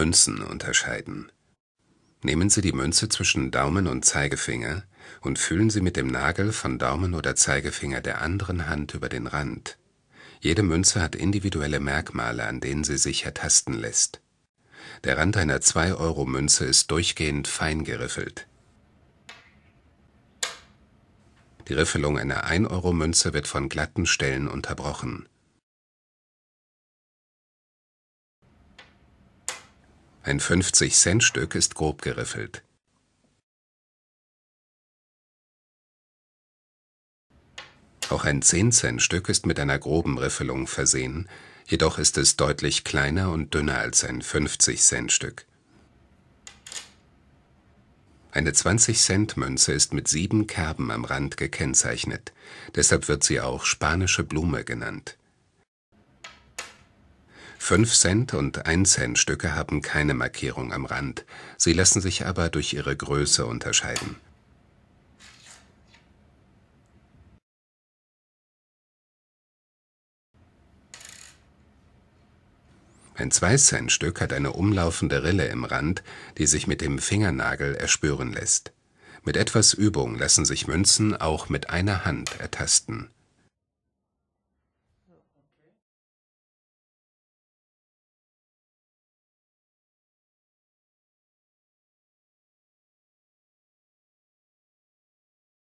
Münzen unterscheiden. Nehmen Sie die Münze zwischen Daumen und Zeigefinger und fühlen Sie mit dem Nagel von Daumen oder Zeigefinger der anderen Hand über den Rand. Jede Münze hat individuelle Merkmale, an denen sie sich ertasten lässt. Der Rand einer 2-Euro-Münze ist durchgehend fein geriffelt. Die Riffelung einer 1-Euro-Münze wird von glatten Stellen unterbrochen Ein 50-Cent-Stück ist grob geriffelt. Auch ein 10-Cent-Stück ist mit einer groben Riffelung versehen, jedoch ist es deutlich kleiner und dünner als ein 50-Cent-Stück. Eine 20-Cent-Münze ist mit sieben Kerben am Rand gekennzeichnet, deshalb wird sie auch spanische Blume genannt 5-Cent und 1-Cent-Stücke haben keine Markierung am Rand, sie lassen sich aber durch ihre Größe unterscheiden. Ein 2-Cent-Stück hat eine umlaufende Rille im Rand, die sich mit dem Fingernagel erspüren lässt. Mit etwas Übung lassen sich Münzen auch mit einer Hand ertasten